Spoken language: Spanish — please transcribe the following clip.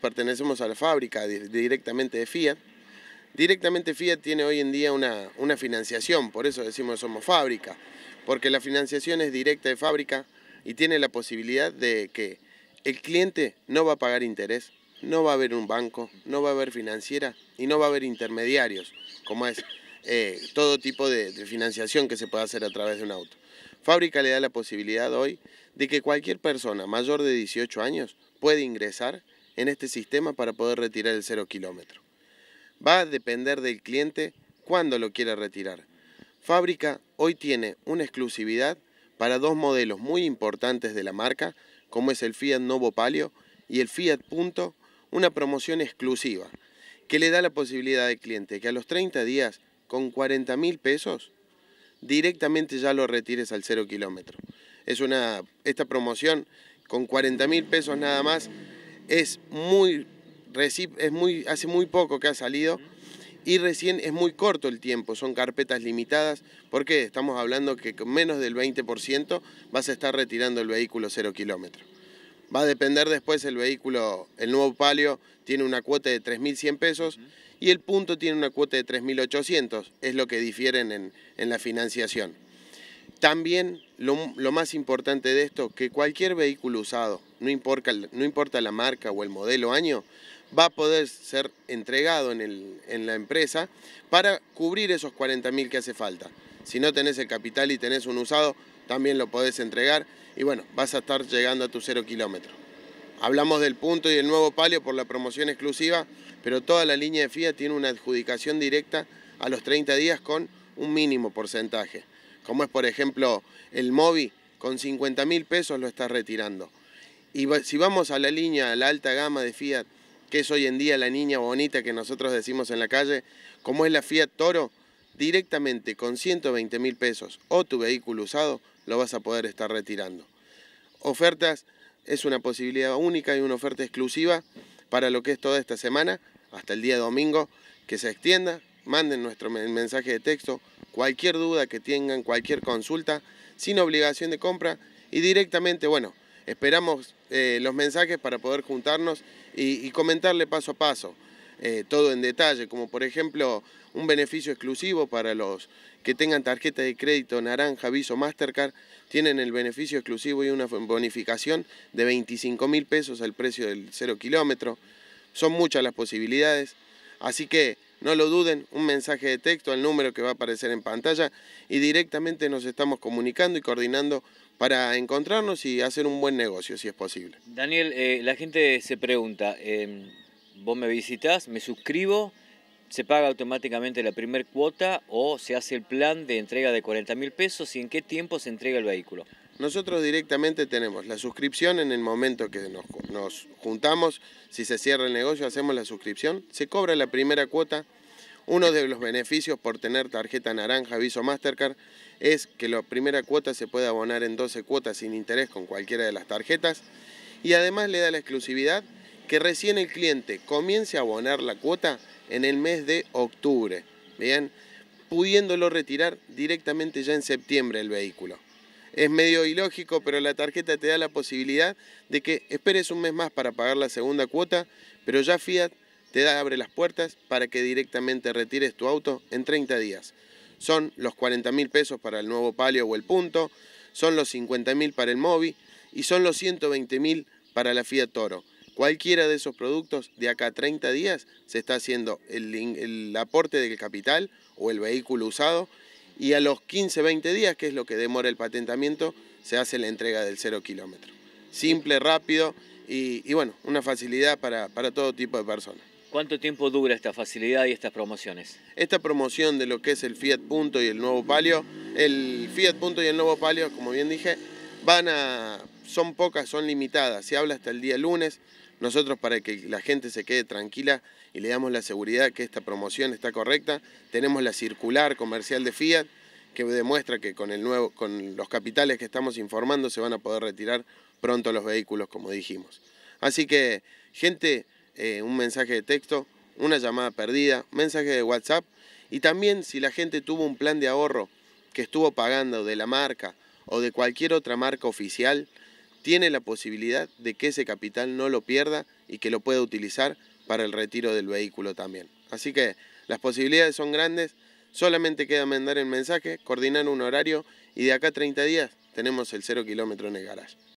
Pertenecemos a la fábrica directamente de Fiat. Directamente Fiat tiene hoy en día una, financiación, por eso decimos somos fábrica, porque la financiación es directa de fábrica y tiene la posibilidad de que el cliente no va a pagar interés, no va a haber un banco, no va a haber financiera y no va a haber intermediarios, como es eh, todo tipo de, de, financiación que se puede hacer a través de un auto. Fábrica le da la posibilidad hoy de que cualquier persona mayor de 18 años puede ingresar en este sistema para poder retirar el cero kilómetro. Va a depender del cliente cuándo lo quiera retirar. Fábrica hoy tiene una exclusividad para dos modelos muy importantes de la marca, como es el Fiat Novo Palio y el Fiat Punto, una promoción exclusiva que le da la posibilidad al cliente que a los 30 días, con 40 mil pesos, directamente ya lo retires al cero kilómetro. Es una, esta promoción con 40 mil pesos nada más es muy, es muy, hace muy poco que ha salido y recién es muy corto el tiempo, son carpetas limitadas, porque estamos hablando que con menos del 20% vas a estar retirando el vehículo cero kilómetro. Va a depender después el vehículo, el nuevo palio tiene una cuota de 3.100 pesos y el punto tiene una cuota de 3.800, es lo que difieren en, en la financiación. También lo, lo, más importante de esto, que cualquier vehículo usado no importa, no importa la marca o el modelo año, va a poder ser entregado en, la empresa para cubrir esos 40.000 que hace falta. Si no tenés el capital y tenés un usado, también lo podés entregar y bueno, vas a estar llegando a tu cero kilómetro. Hablamos del punto y del nuevo palio por la promoción exclusiva, pero toda la línea de FIA tiene una adjudicación directa a los 30 días con un mínimo porcentaje, como es por ejemplo el MOBI, con 50 mil pesos lo estás retirando. Y si vamos a la línea, a la alta gama de Fiat, que es hoy en día la niña bonita que nosotros decimos en la calle, como es la Fiat Toro, directamente con 120 mil pesos o tu vehículo usado, lo vas a poder estar retirando. Ofertas es una posibilidad única y una oferta exclusiva para lo que es toda esta semana, hasta el día domingo, que se extienda. Manden nuestro mensaje de texto, cualquier duda que tengan, cualquier consulta, sin obligación de compra y directamente, bueno, Esperamos eh, los mensajes para poder juntarnos y, comentarle paso a paso. Eh, todo en detalle, como por ejemplo un beneficio exclusivo para los que tengan tarjeta de crédito naranja, Visa Mastercard, tienen el beneficio exclusivo y una bonificación de 25 mil pesos al precio del cero kilómetro. Son muchas las posibilidades, así que no lo duden, un mensaje de texto al número que va a aparecer en pantalla y directamente nos estamos comunicando y coordinando para encontrarnos y hacer un buen negocio, si es posible. Daniel, eh, la gente se pregunta, em, vos me visitas, me suscribo, se paga automáticamente la primera cuota o se hace el plan de entrega de 40 mil pesos y en qué tiempo se entrega el vehículo. Nosotros directamente tenemos la suscripción en el momento que nos juntamos, si se cierra el negocio hacemos la suscripción, se cobra la primera cuota uno de los beneficios por tener tarjeta naranja Visa Mastercard es que la primera cuota se puede abonar en 12 cuotas sin interés con cualquiera de las tarjetas y además le da la exclusividad que recién el cliente comience a abonar la cuota en el mes de octubre, bien, pudiéndolo retirar directamente ya en septiembre el vehículo. Es medio ilógico, pero la tarjeta te da la posibilidad de que esperes un mes más para pagar la segunda cuota, pero ya Fiat te abre las puertas para que directamente retires tu auto en 30 días. Son los 40 mil pesos para el nuevo palio o el punto, son los 50 mil para el móvil y son los 120 mil para la Fiat Toro. Cualquiera de esos productos, de acá a 30 días, se está haciendo el, aporte del capital o el vehículo usado y a los 15-20 días, que es lo que demora el patentamiento, se hace la entrega del cero kilómetro. Simple, rápido y, bueno, una facilidad para todo tipo de personas. ¿Cuánto tiempo dura esta facilidad y estas promociones? Esta promoción de lo que es el Fiat Punto y el nuevo Palio, el Fiat Punto y el nuevo Palio, como bien dije, van a son pocas, son limitadas. Se habla hasta el día lunes. Nosotros para que la gente se quede tranquila y le damos la seguridad que esta promoción está correcta, tenemos la circular comercial de Fiat que demuestra que con el nuevo con los capitales que estamos informando se van a poder retirar pronto los vehículos como dijimos. Así que gente eh, un mensaje de texto, una llamada perdida, mensaje de WhatsApp y también si la gente tuvo un plan de ahorro que estuvo pagando de la marca o de cualquier otra marca oficial, tiene la posibilidad de que ese capital no lo pierda y que lo pueda utilizar para el retiro del vehículo también. Así que las posibilidades son grandes, solamente queda mandar el mensaje, coordinar un horario y de acá a 30 días tenemos el cero kilómetro en el garage.